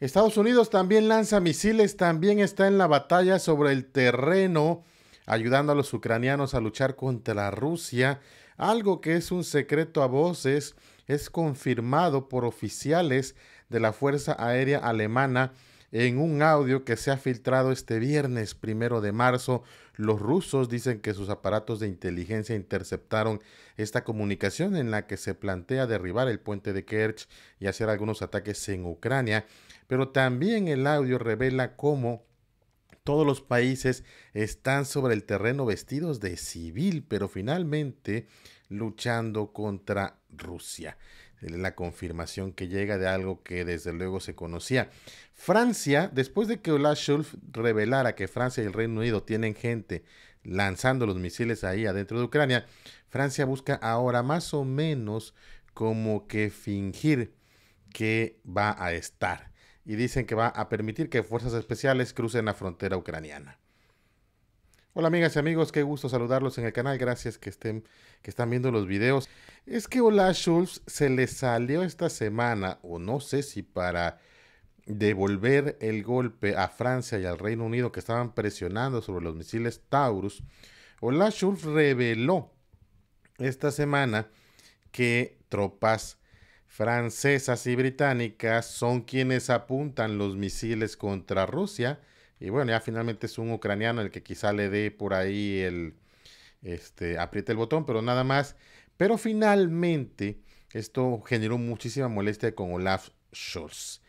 Estados Unidos también lanza misiles, también está en la batalla sobre el terreno, ayudando a los ucranianos a luchar contra Rusia, algo que es un secreto a voces, es confirmado por oficiales de la Fuerza Aérea Alemana en un audio que se ha filtrado este viernes primero de marzo. Los rusos dicen que sus aparatos de inteligencia interceptaron esta comunicación en la que se plantea derribar el puente de Kerch y hacer algunos ataques en Ucrania. Pero también el audio revela cómo todos los países están sobre el terreno vestidos de civil, pero finalmente luchando contra Rusia. La confirmación que llega de algo que desde luego se conocía. Francia, después de que Olaf Schulz revelara que Francia y el Reino Unido tienen gente lanzando los misiles ahí adentro de Ucrania, Francia busca ahora más o menos como que fingir que va a estar y dicen que va a permitir que fuerzas especiales crucen la frontera ucraniana. Hola amigas y amigos, qué gusto saludarlos en el canal, gracias que estén que están viendo los videos. Es que Olaf Schulz se le salió esta semana o no sé si para devolver el golpe a Francia y al Reino Unido que estaban presionando sobre los misiles Taurus, Olaf Schulz reveló esta semana que tropas francesas y británicas son quienes apuntan los misiles contra Rusia. Y bueno, ya finalmente es un ucraniano el que quizá le dé por ahí el, este, apriete el botón, pero nada más. Pero finalmente esto generó muchísima molestia con Olaf Scholz.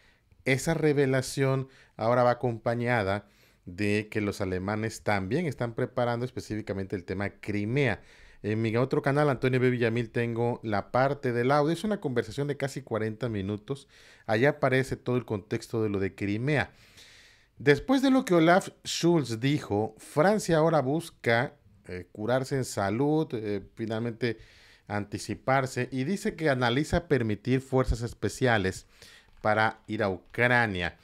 Esa revelación ahora va acompañada de que los alemanes también están preparando específicamente el tema Crimea. En mi otro canal, Antonio B. Villamil, tengo la parte del audio. Es una conversación de casi 40 minutos. Allá aparece todo el contexto de lo de Crimea. Después de lo que Olaf Schulz dijo, Francia ahora busca eh, curarse en salud, eh, finalmente anticiparse, y dice que analiza permitir fuerzas especiales para ir a Ucrania.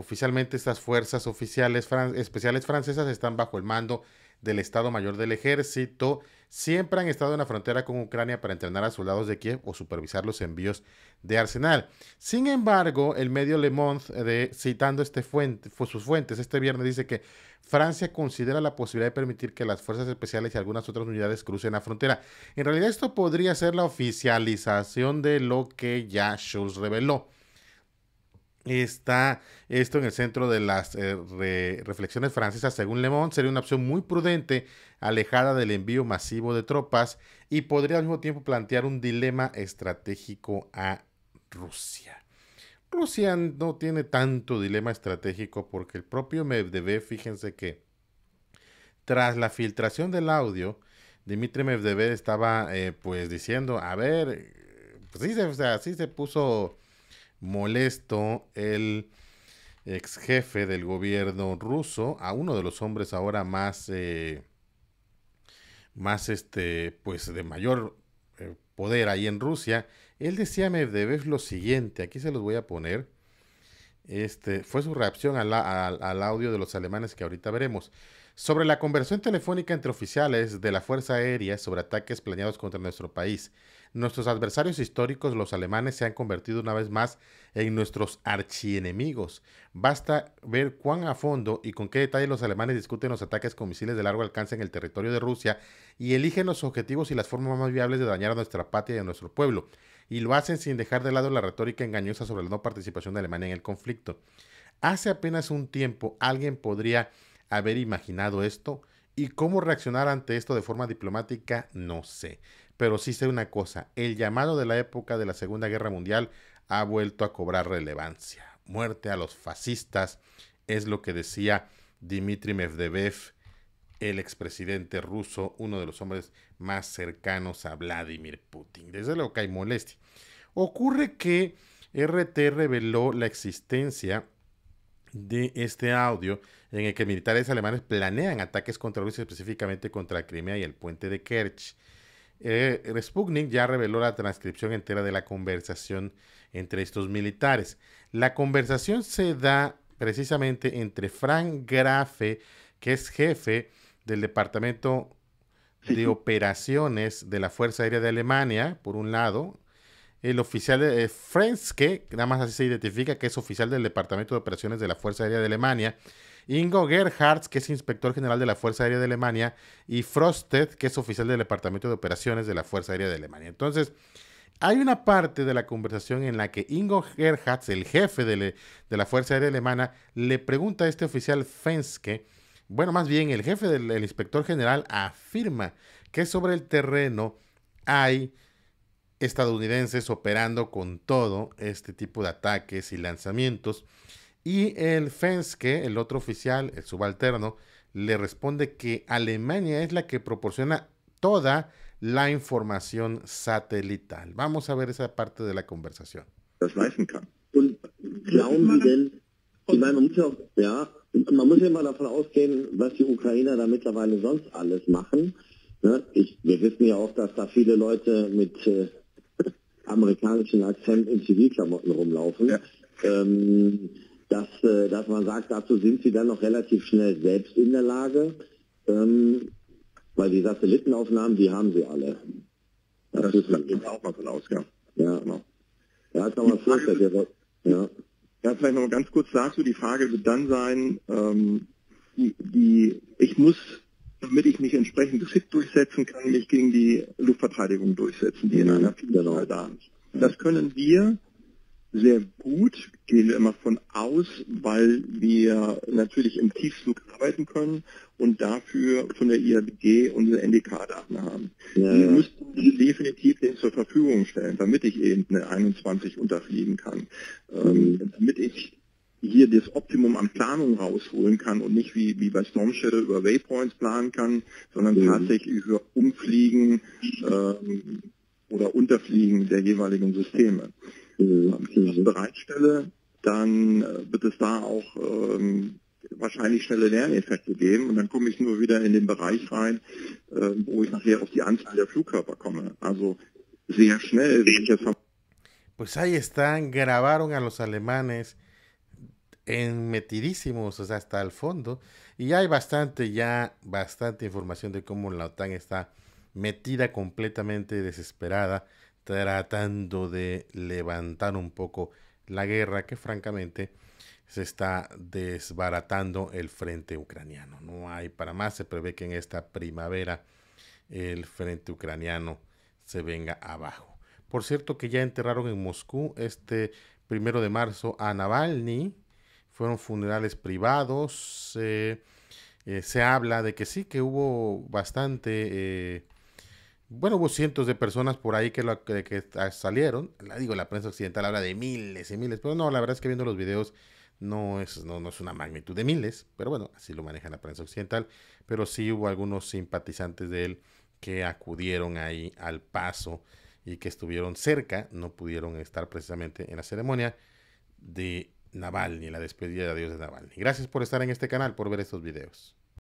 Oficialmente estas fuerzas oficiales especiales francesas están bajo el mando del Estado Mayor del Ejército. Siempre han estado en la frontera con Ucrania para entrenar a soldados de Kiev o supervisar los envíos de arsenal. Sin embargo, el medio Le Monde, citando este sus fuentes, este viernes dice que Francia considera la posibilidad de permitir que las fuerzas especiales y algunas otras unidades crucen la frontera. En realidad esto podría ser la oficialización de lo que ya Schulz reveló. Está esto en el centro de las eh, reflexiones francesas. Según Le Monde, sería una opción muy prudente, alejada del envío masivo de tropas y podría al mismo tiempo plantear un dilema estratégico a Rusia. Rusia no tiene tanto dilema estratégico porque el propio Medvedev, fíjense que tras la filtración del audio, Dmitry Medvedev estaba eh, pues diciendo, a ver, pues sí o sí se puso molesto el ex jefe del gobierno ruso a uno de los hombres ahora más, eh, más este, pues de mayor eh, poder ahí en Rusia. Él decía a Medvedev lo siguiente, aquí se los voy a poner. Este, fue su reacción al audio de los alemanes que ahorita veremos. Sobre la conversión telefónica entre oficiales de la Fuerza Aérea sobre ataques planeados contra nuestro país, nuestros adversarios históricos, los alemanes, se han convertido una vez más en nuestros archienemigos. Basta ver cuán a fondo y con qué detalle los alemanes discuten los ataques con misiles de largo alcance en el territorio de Rusia y eligen los objetivos y las formas más viables de dañar a nuestra patria y a nuestro pueblo, y lo hacen sin dejar de lado la retórica engañosa sobre la no participación de Alemania en el conflicto. Hace apenas un tiempo alguien podría haber imaginado esto y cómo reaccionar ante esto de forma diplomática, no sé. Pero sí sé una cosa, el llamado de la época de la Segunda Guerra Mundial ha vuelto a cobrar relevancia. Muerte a los fascistas es lo que decía Dmitry Medvedev, el expresidente ruso, uno de los hombres más cercanos a Vladimir Putin. Desde luego que hay molestia. Ocurre que RT reveló la existencia de este audio en el que militares alemanes planean ataques contra Rusia, específicamente contra Crimea y el puente de Kerch. Eh, Sputnik ya reveló la transcripción entera de la conversación entre estos militares. La conversación se da precisamente entre Frank Grafe, que es jefe del Departamento de Operaciones de la Fuerza Aérea de Alemania, por un lado, el oficial de eh, que nada más así se identifica, que es oficial del Departamento de Operaciones de la Fuerza Aérea de Alemania, Ingo Gerhards, que es inspector general de la Fuerza Aérea de Alemania, y Frosted, que es oficial del Departamento de Operaciones de la Fuerza Aérea de Alemania. Entonces, hay una parte de la conversación en la que Ingo Gerhardt, el jefe de, la Fuerza Aérea Alemana, le pregunta a este oficial Frenske, bueno, más bien el jefe del inspector general afirma que sobre el terreno hay estadounidenses operando con todo este tipo de ataques y lanzamientos. Y el Fenske, el otro oficial, el subalterno, le responde que Alemania es la que proporciona toda la información satelital. Vamos a ver esa parte de la conversación. Ich, wir wissen ja auch, dass da viele Leute mit äh, amerikanischen Akzent in Zivilklamotten rumlaufen. Ja. Ähm, dass, äh, dass man sagt, dazu sind sie dann noch relativ schnell selbst in der Lage, ähm, weil die Satellitenaufnahmen, die haben sie alle. Das, das ist natürlich auch mal so ein Ausgang. Ja, Ja, genau. ist nochmal vorstellt. Ja. ja, vielleicht noch ganz kurz dazu. Die Frage wird dann sein, ähm, die, die, ich muss damit ich mich entsprechend fit durchsetzen kann, mich gegen die Luftverteidigung durchsetzen, die in mhm. einer Vielzahl genau. da ist. Das können wir sehr gut, gehen wir immer von aus, weil wir natürlich im Tiefflug arbeiten können und dafür von der IABG unsere NDK-Daten haben. Ja. Die müssten wir definitiv denen zur Verfügung stellen, damit ich eben eine 21 unterfliegen kann, ähm, mhm. damit ich hier das Optimum an Planung rausholen kann und nicht wie, wie bei Storm Shadow über Waypoints planen kann, sondern mhm. tatsächlich über Umfliegen ähm, oder Unterfliegen der jeweiligen Systeme. Mhm. Wenn ich das bereitstelle, dann äh, wird es da auch ähm, wahrscheinlich schnelle Lerneffekte geben und dann komme ich nur wieder in den Bereich rein, äh, wo ich nachher auf die Anzahl der Flugkörper komme. Also sehr schnell, wenn ich jetzt Pues ahí están, grabaron a los alemanes metidísimos, sea, hasta el fondo. Y hay bastante, ya bastante información de cómo la OTAN está metida completamente desesperada, tratando de levantar un poco la guerra que francamente se está desbaratando el frente ucraniano. No hay para más, se prevé que en esta primavera el frente ucraniano se venga abajo. Por cierto que ya enterraron en Moscú este primero de marzo a Navalny, fueron funerales privados. Eh, eh, se habla de que sí, que hubo bastante, eh, bueno, hubo cientos de personas por ahí que, que, salieron. La digo, la prensa occidental habla de miles y miles, pero no, la verdad es que viendo los videos no es, no es una magnitud de miles, pero bueno, así lo maneja la prensa occidental. Pero sí hubo algunos simpatizantes de él que acudieron ahí al paso y que estuvieron cerca, no pudieron estar precisamente en la ceremonia de Navalny, la despedida de dios de Navalny. Gracias por estar en este canal, por ver estos videos.